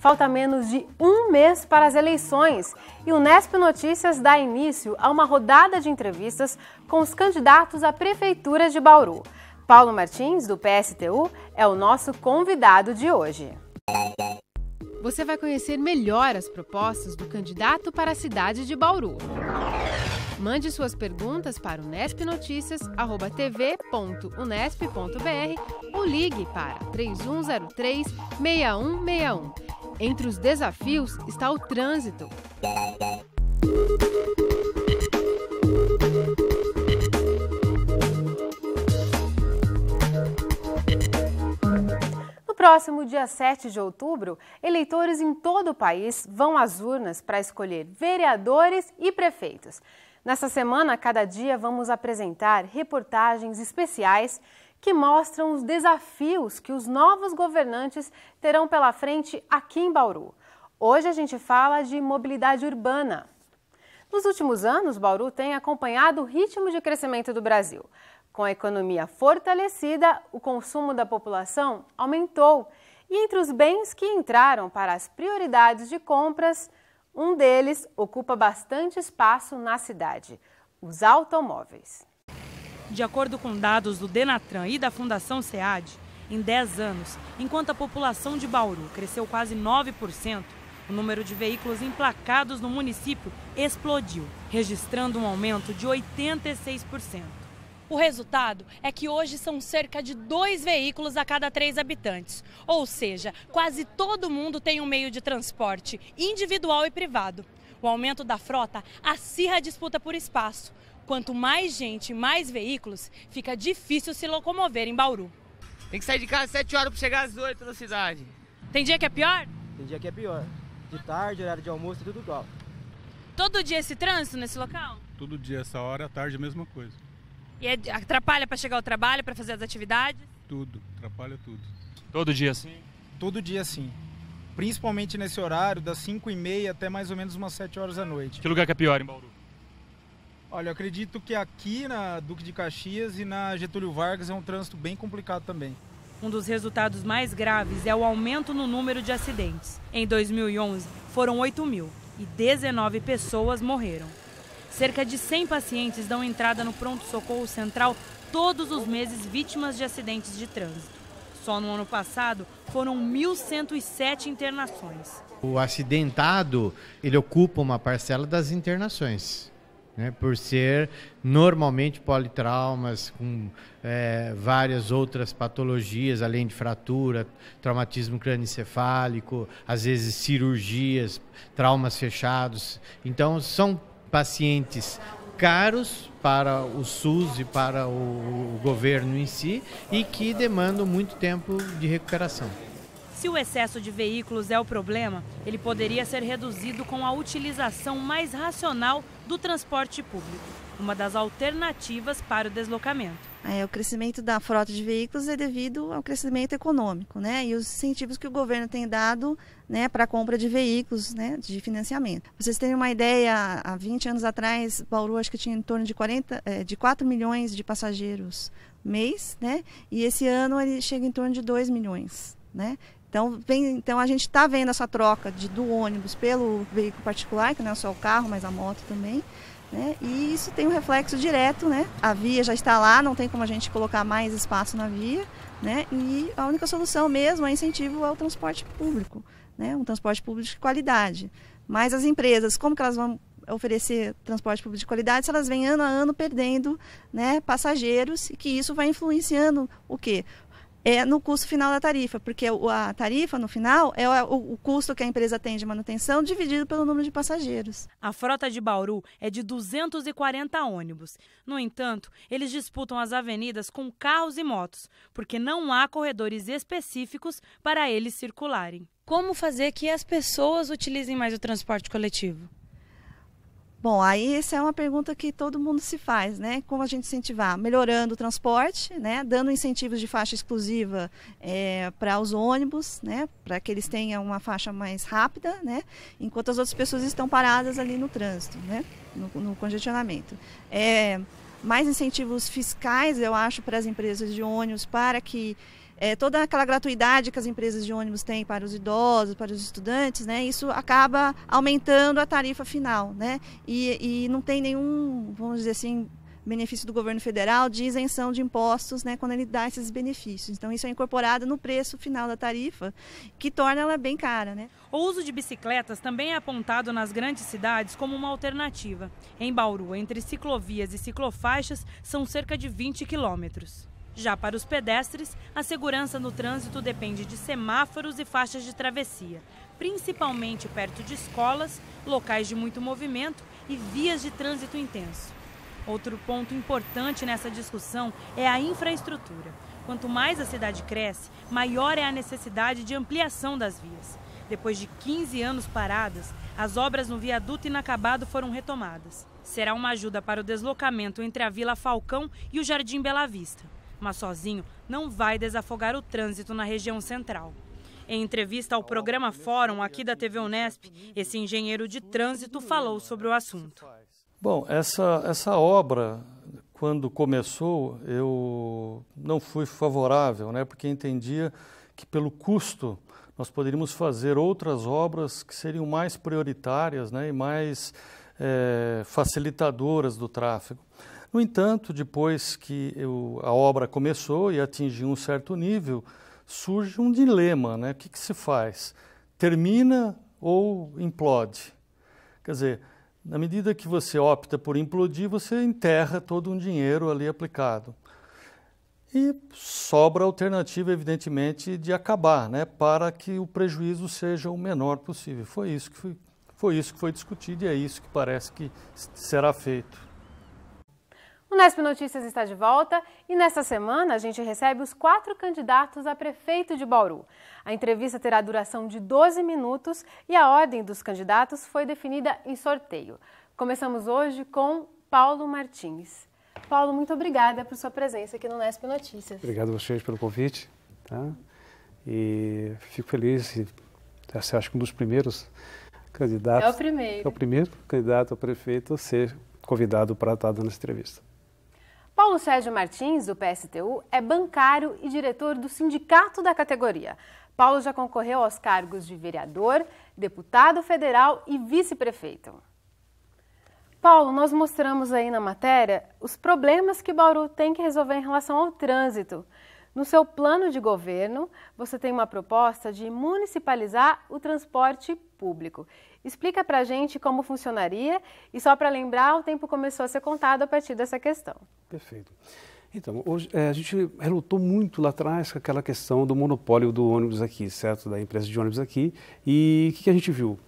Falta menos de um mês para as eleições e o Nesp Notícias dá início a uma rodada de entrevistas com os candidatos à Prefeitura de Bauru. Paulo Martins, do PSTU, é o nosso convidado de hoje. Você vai conhecer melhor as propostas do candidato para a cidade de Bauru. Mande suas perguntas para unespnoticias.tv.unesp.br ou ligue para 3103 6161. Entre os desafios está o trânsito. No próximo dia 7 de outubro, eleitores em todo o país vão às urnas para escolher vereadores e prefeitos. Nessa semana, a cada dia, vamos apresentar reportagens especiais que mostram os desafios que os novos governantes terão pela frente aqui em Bauru. Hoje a gente fala de mobilidade urbana. Nos últimos anos, Bauru tem acompanhado o ritmo de crescimento do Brasil. Com a economia fortalecida, o consumo da população aumentou. E entre os bens que entraram para as prioridades de compras, um deles ocupa bastante espaço na cidade: os automóveis. De acordo com dados do Denatran e da Fundação SEAD, em 10 anos, enquanto a população de Bauru cresceu quase 9%, o número de veículos emplacados no município explodiu, registrando um aumento de 86%. O resultado é que hoje são cerca de dois veículos a cada três habitantes. Ou seja, quase todo mundo tem um meio de transporte, individual e privado. O aumento da frota acirra a disputa por espaço. Quanto mais gente, mais veículos, fica difícil se locomover em Bauru. Tem que sair de casa às 7 horas para chegar às 8 na cidade. Tem dia que é pior? Tem dia que é pior. De tarde, horário de almoço, tudo igual. Todo dia esse trânsito nesse local? Todo dia, essa hora, à tarde, a mesma coisa. E é atrapalha para chegar ao trabalho, para fazer as atividades? Tudo, atrapalha tudo. Todo dia sim? Todo dia sim. Principalmente nesse horário, das 5 e meia até mais ou menos umas 7 horas da noite. Que lugar que é pior em Bauru? Olha, eu acredito que aqui na Duque de Caxias e na Getúlio Vargas é um trânsito bem complicado também. Um dos resultados mais graves é o aumento no número de acidentes. Em 2011, foram 8 mil e 19 pessoas morreram. Cerca de 100 pacientes dão entrada no pronto-socorro central todos os meses vítimas de acidentes de trânsito. Só no ano passado foram 1.107 internações. O acidentado ele ocupa uma parcela das internações. Né, por ser normalmente politraumas, com é, várias outras patologias, além de fratura, traumatismo crânioencefálico, às vezes cirurgias, traumas fechados. Então, são pacientes caros para o SUS e para o governo em si e que demandam muito tempo de recuperação. Se o excesso de veículos é o problema, ele poderia ser reduzido com a utilização mais racional do transporte público uma das alternativas para o deslocamento. É, o crescimento da frota de veículos é devido ao crescimento econômico, né? E os incentivos que o governo tem dado, né, para a compra de veículos, né, de financiamento. vocês terem uma ideia, há 20 anos atrás, Bauru acho que tinha em torno de 40, é, de 4 milhões de passageiros mês, né? E esse ano ele chega em torno de 2 milhões, né? Então, vem, então a gente está vendo essa troca de, do ônibus pelo veículo particular, que não é só o carro, mas a moto também. Né? E isso tem um reflexo direto, né? A via já está lá, não tem como a gente colocar mais espaço na via, né? E a única solução mesmo é incentivo ao transporte público, né? Um transporte público de qualidade. Mas as empresas, como que elas vão oferecer transporte público de qualidade se elas vêm ano a ano perdendo né, passageiros e que isso vai influenciando o quê? é no custo final da tarifa, porque a tarifa, no final, é o, custo que a empresa tem de manutenção dividido pelo número de passageiros. A frota de Bauru é de 240 ônibus. No entanto, eles disputam as avenidas com carros e motos, porque não há corredores específicos para eles circularem. Como fazer que as pessoas utilizem mais o transporte coletivo? Bom, aí essa é uma pergunta que todo mundo se faz, né? Como a gente incentivar? Melhorando o transporte, né? Dando incentivos de faixa exclusiva é, para os ônibus, né? Para que eles tenham uma faixa mais rápida, né? Enquanto as outras pessoas estão paradas ali no trânsito, né? No, no congestionamento. É, mais incentivos fiscais, eu acho, para as empresas de ônibus, para que é, toda aquela gratuidade que as empresas de ônibus têm para os idosos, para os estudantes, né, isso acaba aumentando a tarifa final, né, e, e não tem nenhum, vamos dizer assim, benefício do governo federal de isenção de impostos, né, quando ele dá esses benefícios. Então isso é incorporado no preço final da tarifa, que torna ela bem cara, né? O uso de bicicletas também é apontado nas grandes cidades como uma alternativa. Em Bauru, entre ciclovias e ciclofaixas, são cerca de 20 quilômetros. Já para os pedestres, a segurança no trânsito depende de semáforos e faixas de travessia, principalmente perto de escolas, locais de muito movimento e vias de trânsito intenso. Outro ponto importante nessa discussão é a infraestrutura. Quanto mais a cidade cresce, maior é a necessidade de ampliação das vias. Depois de 15 anos paradas, as obras no viaduto inacabado foram retomadas. Será uma ajuda para o deslocamento entre a Vila Falcão e o Jardim Bela Vista mas sozinho não vai desafogar o trânsito na região central. Em entrevista ao programa Fórum aqui da TV Unesp, esse engenheiro de trânsito falou sobre o assunto. Bom, essa, essa obra, quando começou, eu não fui favorável, né, porque entendia que pelo custo nós poderíamos fazer outras obras que seriam mais prioritárias né, e mais é, facilitadoras do tráfego. No entanto, depois que eu, a obra começou e atingiu um certo nível, surge um dilema, né? O que, que se faz? Termina ou implode? Quer dizer, na medida que você opta por implodir, você enterra todo um dinheiro ali aplicado. E sobra a alternativa, evidentemente, de acabar, né, para que o prejuízo seja o menor possível. Foi isso que foi, foi, isso que foi discutido e é isso que parece que será feito. Nesp Notícias está de volta e nesta semana a gente recebe os quatro candidatos a prefeito de Bauru. A entrevista terá duração de 12 minutos e a ordem dos candidatos foi definida em sorteio. Começamos hoje com Paulo Martins. Paulo, muito obrigada por sua presença aqui no Nesp Notícias. Obrigado a vocês pelo convite. Tá? E fico feliz, assim, e, é, acho que um dos primeiros candidatos. É o primeiro. É o primeiro candidato a prefeito a ser convidado para estar dando essa entrevista. Paulo Sérgio Martins, do PSTU, é bancário e diretor do sindicato da categoria. Paulo já concorreu aos cargos de vereador, deputado federal e vice-prefeito. Paulo, nós mostramos aí na matéria os problemas que Bauru tem que resolver em relação ao trânsito. No seu plano de governo, você tem uma proposta de municipalizar o transporte público. Explica para a gente como funcionaria e só para lembrar, o tempo começou a ser contado a partir dessa questão. Perfeito. Então, hoje, é, a gente relutou muito lá atrás com aquela questão do monopólio do ônibus aqui, certo? Da empresa de ônibus aqui. E o que, que, a gente viu?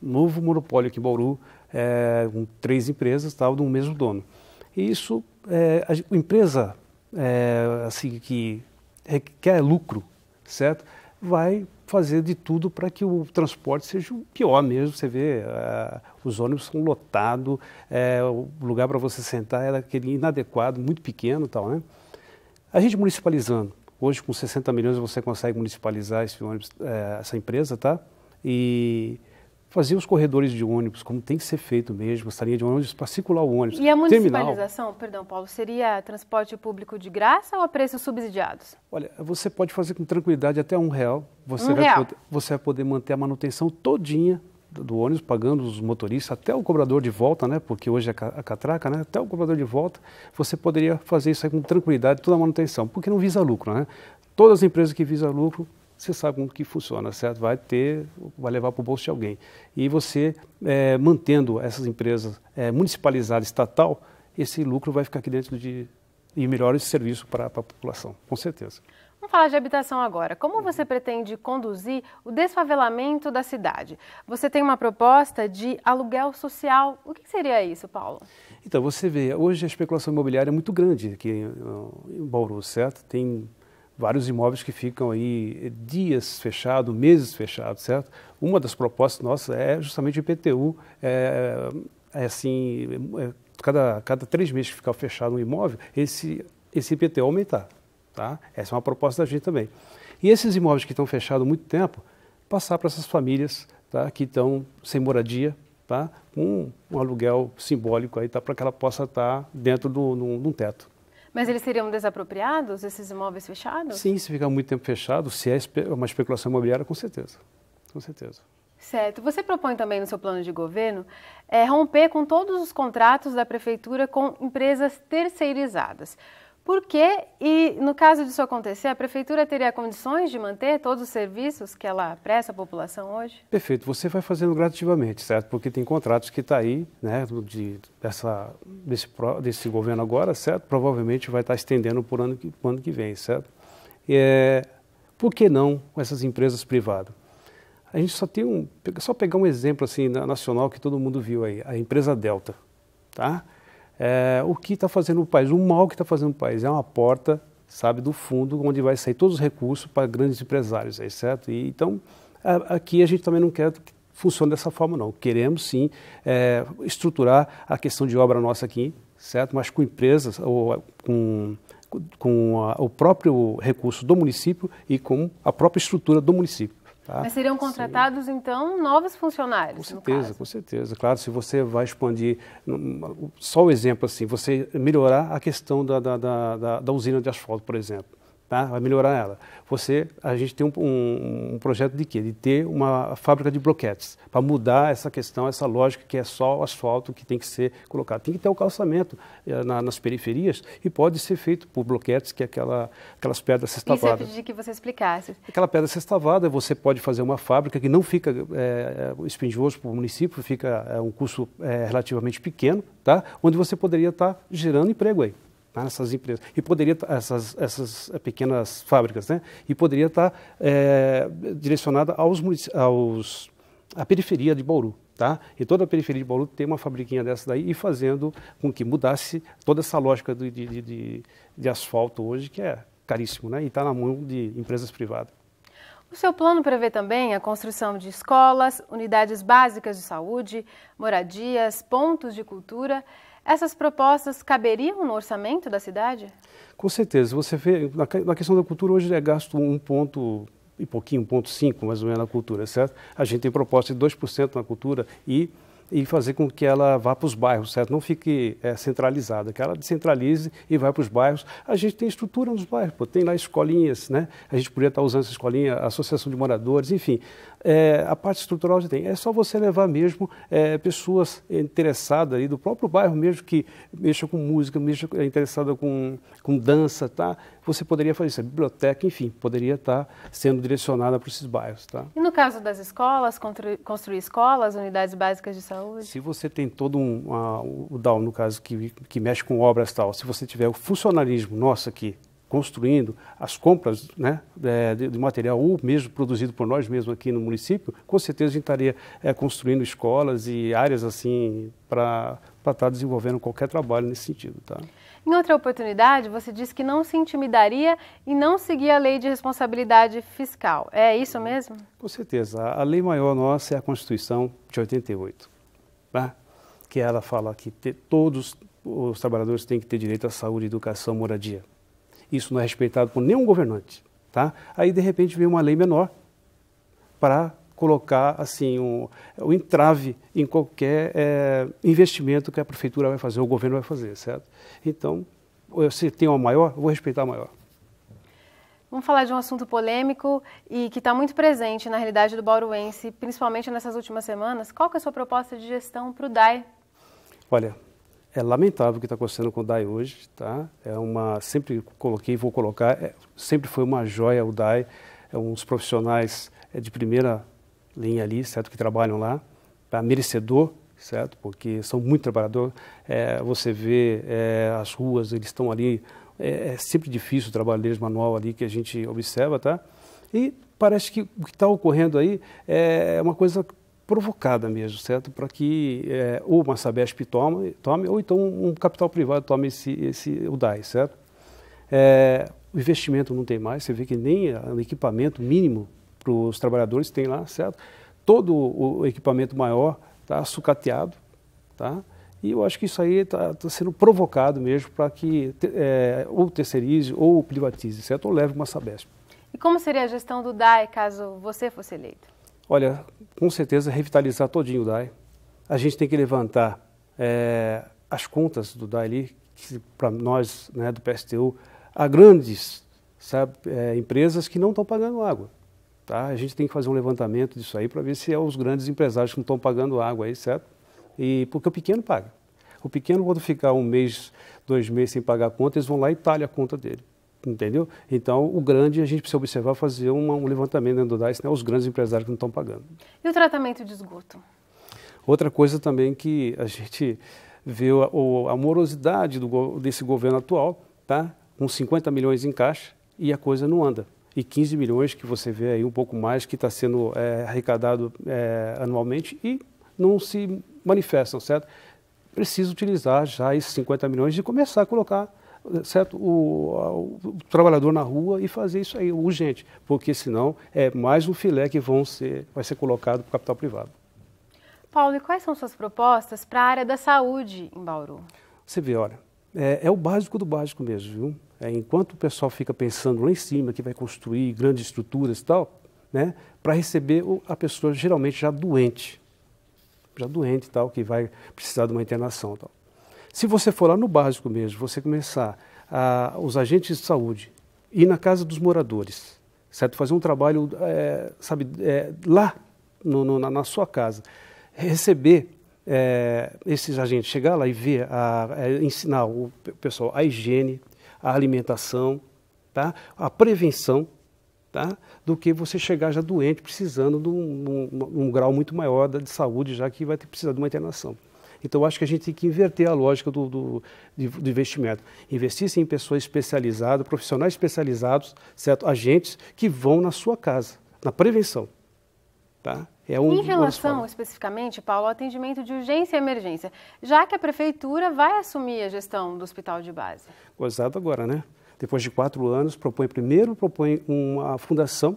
Novo monopólio aqui em Bauru, é, com três empresas, tal, de um mesmo dono. E isso, é, a, empresa é, assim, que requer lucro, certo? Vai fazer de tudo para que o transporte seja o pior mesmo. Você vê, uh, os ônibus são lotados, é, o lugar para você sentar era é aquele inadequado, muito pequeno e tal, né? A gente municipalizando. Hoje, com 60 milhões, você consegue municipalizar esse ônibus, eh, essa empresa, tá? E fazer os corredores de ônibus, como tem que ser feito mesmo, gostaria de ônibus para circular o ônibus. E a municipalização, Terminal, perdão, Paulo, seria transporte público de graça ou a preços subsidiados? Olha, você pode fazer com tranquilidade até um real. Você, um vai, real. Poder, você vai poder manter a manutenção todinha do ônibus, pagando os motoristas, até o cobrador de volta, né? Porque hoje é a catraca, né? Até o cobrador de volta, você poderia fazer isso aí com tranquilidade, toda a manutenção, porque não visa lucro, né? Todas as empresas que visam lucro você sabe como que funciona, certo? Vai ter, vai levar para o bolso de alguém. E você, é, mantendo essas empresas é, municipalizada, estatal, esse lucro vai ficar aqui dentro de e melhora esse serviço para a população, com certeza. Vamos falar de habitação agora. Como uhum. você pretende conduzir o desfavelamento da cidade? Você tem uma proposta de aluguel social. O que seria isso, Paulo? Então, você vê, hoje a especulação imobiliária é muito grande aqui em Bauru, certo? Tem vários imóveis que ficam aí dias fechados, meses fechados, certo? Uma das propostas nossas é justamente o IPTU, é, é, é assim, é, cada, cada três meses que ficar fechado um imóvel, esse, esse IPTU aumentar, tá? Essa é uma proposta da gente também. E esses imóveis que estão fechados há muito tempo, passar para essas famílias tá, que estão sem moradia, tá, um, um aluguel simbólico aí, tá, para que ela possa estar tá dentro de um teto. Mas eles seriam desapropriados, esses imóveis fechados? Sim, se ficar muito tempo fechado, se é uma especulação imobiliária, com certeza. Com certeza. Certo. Você propõe também no seu plano de governo é, romper com todos os contratos da prefeitura com empresas terceirizadas. Porque, e no caso disso acontecer, a prefeitura teria condições de manter todos os serviços que ela presta à população hoje? Perfeito. Você vai fazendo gradativamente, certo? Porque tem contratos que está aí, né, de, dessa, desse, desse governo agora, certo? Provavelmente vai estar tá estendendo por ano que, ano que vem, certo? É, por que não essas empresas privadas? A gente só tem um, só pegar um exemplo assim nacional que todo mundo viu aí, a empresa Delta, tá? é, o que está fazendo o país, o mal que está fazendo o país. É uma porta, sabe, do fundo, onde vai sair todos os recursos para grandes empresários, certo? E, então, a, aqui a gente também não quer que funcione dessa forma, não. Queremos, sim, é, estruturar a questão de obra nossa aqui, certo? Mas com empresas ou com com a, o próprio recurso do município e com a própria estrutura do município. Tá? Mas seriam contratados, Sim. então, novos funcionários? Com certeza, com certeza. Claro, se você vai expandir, só o um exemplo assim, você melhorar a questão da, da, da, da, usina de asfalto, por exemplo tá? vai melhorar ela. Você, a gente tem um, um, um projeto de quê? De ter uma fábrica de bloquetes, para mudar essa questão, essa lógica que é só o asfalto que tem que ser colocado. Tem que ter o um calçamento eh, na, nas periferias e pode ser feito por bloquetes, que é aquela, aquelas pedras sextavadas. Isso eu pedi que você explicasse. Aquela pedra sextavada, você pode fazer uma fábrica que não fica é, para o município, fica é, um custo é, relativamente pequeno, tá? onde você poderia estar tá gerando emprego aí tá, empresas. E poderia, tá, essas, essas eh, pequenas fábricas, né? E poderia tá, estar eh, é, direcionada aos, aos, à periferia de Bauru. Tá? E toda a periferia de Bauru tem uma fabriquinha dessa daí e fazendo com que mudasse toda essa lógica de, de, de, de asfalto hoje, que é caríssimo, né? E está na mão de empresas privadas. O seu plano prevê também a construção de escolas, unidades básicas de saúde, moradias, pontos de cultura essas propostas caberiam no orçamento da cidade? Com certeza. Você vê, na questão da cultura, hoje é gasto um ponto e pouquinho, 1,5 mais ou menos na cultura, certo? A gente tem proposta de 2% na cultura e, e fazer com que ela vá para os bairros, certo? Não fique é, centralizada, que ela descentralize e vá para os bairros. A gente tem estrutura nos bairros, pô, tem lá escolinhas, né? A gente poderia estar usando essa escolinha, associação de moradores, enfim é, a parte estrutural já tem. É só você levar mesmo é, pessoas interessadas aí do próprio bairro mesmo, que mexa com música, mexa é, interessada com, com dança, tá? Você poderia fazer isso, a biblioteca, enfim, poderia estar tá sendo direcionada para esses bairros, tá? E no caso das escolas, construir escolas, unidades básicas de saúde? Se você tem todo um, uma, o DAO, no caso, que, que mexe com obras tal, se você tiver o funcionalismo nosso aqui, construindo, as compras né, é, de, de, material, ou mesmo produzido por nós mesmos aqui no município, com certeza a gente estaria é, construindo escolas e áreas assim para estar tá desenvolvendo qualquer trabalho nesse sentido. Tá? Em outra oportunidade, você disse que não se intimidaria e não seguia a lei de responsabilidade fiscal. É isso mesmo? Com certeza. A lei maior nossa é a Constituição de 88, né? que ela fala que todos os trabalhadores têm que ter direito à saúde, educação, moradia. Isso não é respeitado por nenhum governante. Tá? Aí, de repente, vem uma lei menor para colocar assim um, um entrave em qualquer é, investimento que a prefeitura vai fazer, ou o governo vai fazer, certo? Então, se tem uma maior, vou respeitar a maior. Vamos falar de um assunto polêmico e que está muito presente na realidade do bauruense, principalmente nessas últimas semanas. Qual que é a sua proposta de gestão para o DAE? Olha, é lamentável o que está acontecendo com o DAI hoje, tá? É uma, sempre coloquei, e vou colocar, é, sempre foi uma joia o DAI, é uns profissionais é, de primeira linha ali, certo, que trabalham lá, tá? merecedor, certo, porque são muito trabalhador. É, você vê é, as ruas, eles estão ali, é, é, sempre difícil o trabalho deles manual ali que a gente observa, tá? E parece que o que está ocorrendo aí é, é uma coisa provocada mesmo, certo? Para que é, ou uma Sabesp tome, tome, ou então um capital privado tome esse, esse, o DAI, certo? É, o investimento não tem mais, você vê que nem o equipamento mínimo para os trabalhadores tem lá, certo? Todo o equipamento maior está sucateado, tá? E eu acho que isso aí está tá sendo provocado mesmo para que é, ou terceirize ou privatize, certo? Ou leve uma Sabesp. E como seria a gestão do DAE caso você fosse eleito? olha, com certeza revitalizar todinho o DAI. A gente tem que levantar é, as contas do DAI ali, que para nós né, do PSTU, há grandes sabe, é, empresas que não estão pagando água. Tá? A gente tem que fazer um levantamento disso aí para ver se é os grandes empresários que não estão pagando água aí, certo? E, porque o pequeno paga. O pequeno, quando ficar um mês, dois meses sem pagar a conta, eles vão lá e talham a conta dele. Entendeu? Então, o grande, a gente precisa observar, fazer uma, um levantamento dentro do DAIS, né, os grandes empresários que não estão pagando. E o tratamento de esgoto? Outra coisa também que a gente vê a, a morosidade do, desse governo atual, tá? com 50 milhões em caixa e a coisa não anda. E 15 milhões que você vê aí, um pouco mais, que está sendo é, arrecadado é, anualmente e não se manifestam, certo? Precisa utilizar já esses 50 milhões e começar a colocar certo? O, o, o, trabalhador na rua e fazer isso aí urgente, porque senão é mais um filé que vão ser, vai ser colocado para o capital privado. Paulo, e quais são suas propostas para a área da saúde em Bauru? Você vê, olha, é, é o básico do básico mesmo, viu? É, enquanto o pessoal fica pensando lá em cima que vai construir grandes estruturas e tal, né, para receber a pessoa geralmente já doente, já doente e tal, que vai precisar de uma internação e tal. Se você for lá no básico mesmo, você começar a, os agentes de saúde ir na casa dos moradores, certo? Fazer um trabalho, é, sabe, é, lá no, no, na, na, sua casa, receber é, esses agentes, chegar lá e ver, a, ensinar o pessoal a higiene, a alimentação, tá? A prevenção. Tá? do que você chegar já doente, precisando de um, um, um grau muito maior de saúde, já que vai ter, precisar de uma internação. Então, acho que a gente tem que inverter a lógica do, do, do investimento. Investir em pessoas especializadas, profissionais especializados, certo? agentes que vão na sua casa, na prevenção. Tá? É um, em relação especificamente, Paulo, ao atendimento de urgência e emergência, já que a prefeitura vai assumir a gestão do hospital de base. Gozado agora, né? Depois de quatro anos, propõe primeiro propõe uma fundação,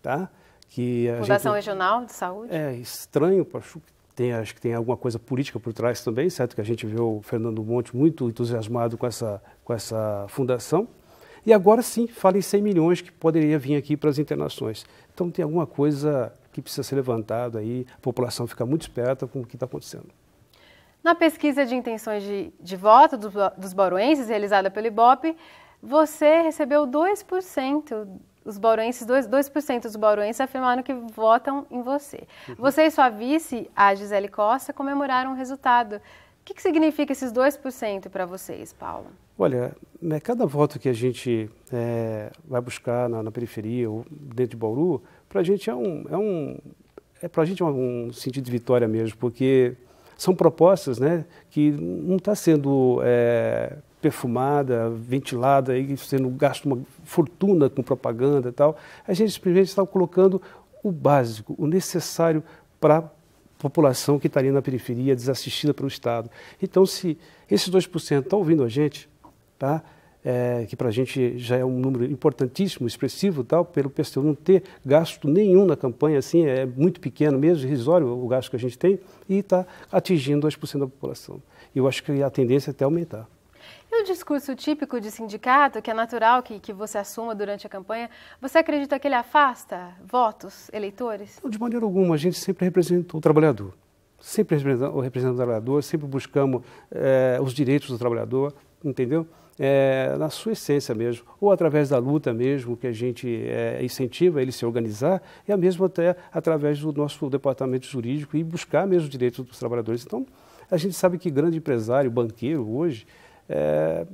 tá? Que a fundação gente... regional de saúde. É estranho, tem, acho que tem alguma coisa política por trás também, certo? Que a gente viu o Fernando Monte muito entusiasmado com essa, com essa fundação. E agora sim, fala em 100 milhões que poderia vir aqui para as internações. Então tem alguma coisa que precisa ser levantada aí, a população fica muito esperta com o que está acontecendo. Na pesquisa de intenções de, de voto dos, dos realizada pelo Ibope, você recebeu 2% os bauruenses, 2%, 2 dos bauruenses afirmaram que votam em você. Uhum. Você e sua vice, a Gisele Costa, comemoraram o resultado. O que, que significa esses 2% para vocês, Paulo? Olha, né, cada voto que a gente é, vai buscar na, na, periferia ou dentro de Bauru, para a gente é um, é um é para a gente é um, sentido de vitória mesmo, porque são propostas né, que não está sendo é, perfumada, ventilada, e sendo gasto uma fortuna com propaganda e tal. A gente simplesmente estava colocando o básico, o necessário para a população que está ali na periferia, desassistida pelo Estado. Então, se esses 2% estão ouvindo a gente, tá? É, que para a gente já é um número importantíssimo, expressivo, tal, pelo PSTU não ter gasto nenhum na campanha, assim, é muito pequeno mesmo, irrisório o gasto que a gente tem, e está atingindo 2% da população. Eu acho que a tendência é até aumentar. E o discurso típico de sindicato, que é natural que, que você assuma durante a campanha, você acredita que ele afasta votos, eleitores? Não, de maneira alguma, a gente sempre representou o trabalhador. Sempre representando o trabalhador, sempre buscamos é, os direitos do trabalhador, entendeu? É, na sua essência mesmo, ou através da luta mesmo, que a gente é, incentiva ele se organizar, e a mesmo até através do nosso departamento jurídico e buscar mesmo os direitos dos trabalhadores. Então, a gente sabe que grande empresário, banqueiro, hoje, é,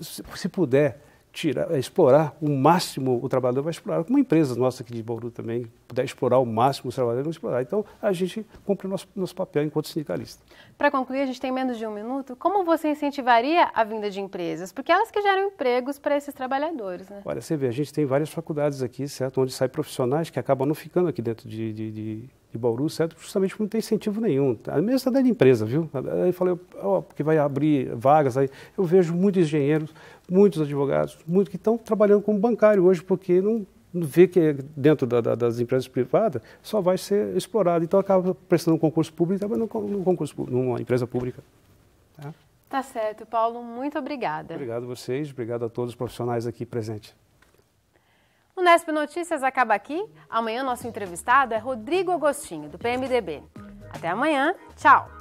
se puder tirar, explorar o máximo o trabalhador vai explorar, como empresas nossas aqui de Bauru também, puder explorar o máximo os trabalhadores vão explorar. Então, a gente cumpre o nosso, nosso papel enquanto sindicalista. Para concluir, a gente tem menos de um minuto, como você incentivaria a vinda de empresas? Porque elas que geram empregos para esses trabalhadores, né? Olha, você vê, a gente tem várias faculdades aqui, certo? Onde saem profissionais que acabam não ficando aqui dentro de, de, de de Bauru, certo? Justamente porque não tem incentivo nenhum. A mesma é da empresa, viu? Aí falei, ó, oh, porque vai abrir vagas aí. Eu vejo muitos engenheiros, muitos advogados, muitos que estão trabalhando como bancário hoje, porque não, vê que dentro da, da, das empresas privadas só vai ser explorado. Então acaba prestando um concurso público, mas não num concurso numa empresa pública. Tá? tá certo, Paulo. Muito obrigada. Obrigado a vocês, obrigado a todos os profissionais aqui presentes. O Nesp Notícias acaba aqui. Amanhã nosso entrevistado é Rodrigo Agostinho, do PMDB. Até amanhã. Tchau!